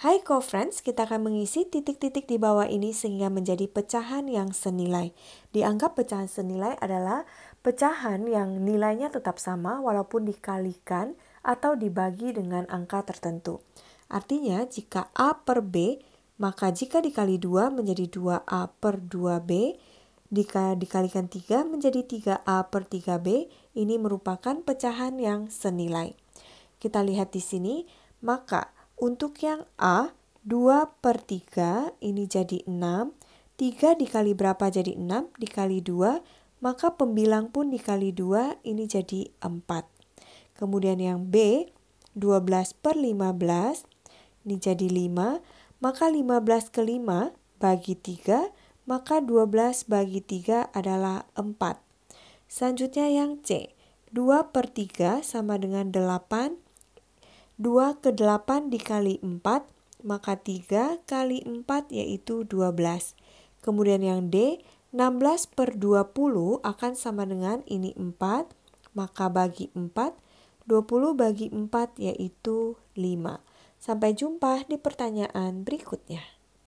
Hai co-friends, kita akan mengisi titik-titik di bawah ini sehingga menjadi pecahan yang senilai. Dianggap pecahan senilai adalah pecahan yang nilainya tetap sama walaupun dikalikan atau dibagi dengan angka tertentu. Artinya, jika A per B, maka jika dikali 2 menjadi 2A per 2B, jika dikalikan 3 menjadi 3A per 3B, ini merupakan pecahan yang senilai. Kita lihat di sini, maka untuk yang A, 2 per 3 ini jadi 6. 3 dikali berapa jadi 6 dikali 2, maka pembilang pun dikali 2 ini jadi 4. Kemudian yang B, 12 per 15 ini jadi 5, maka 15 ke 5 bagi 3, maka 12 bagi 3 adalah 4. Selanjutnya yang C, 2 per 3 sama dengan 8, 2 ke 8 dikali 4, maka 3 kali 4 yaitu 12. Kemudian yang D, 16 per 20 akan sama dengan ini 4, maka bagi 4, 20 bagi 4 yaitu 5. Sampai jumpa di pertanyaan berikutnya.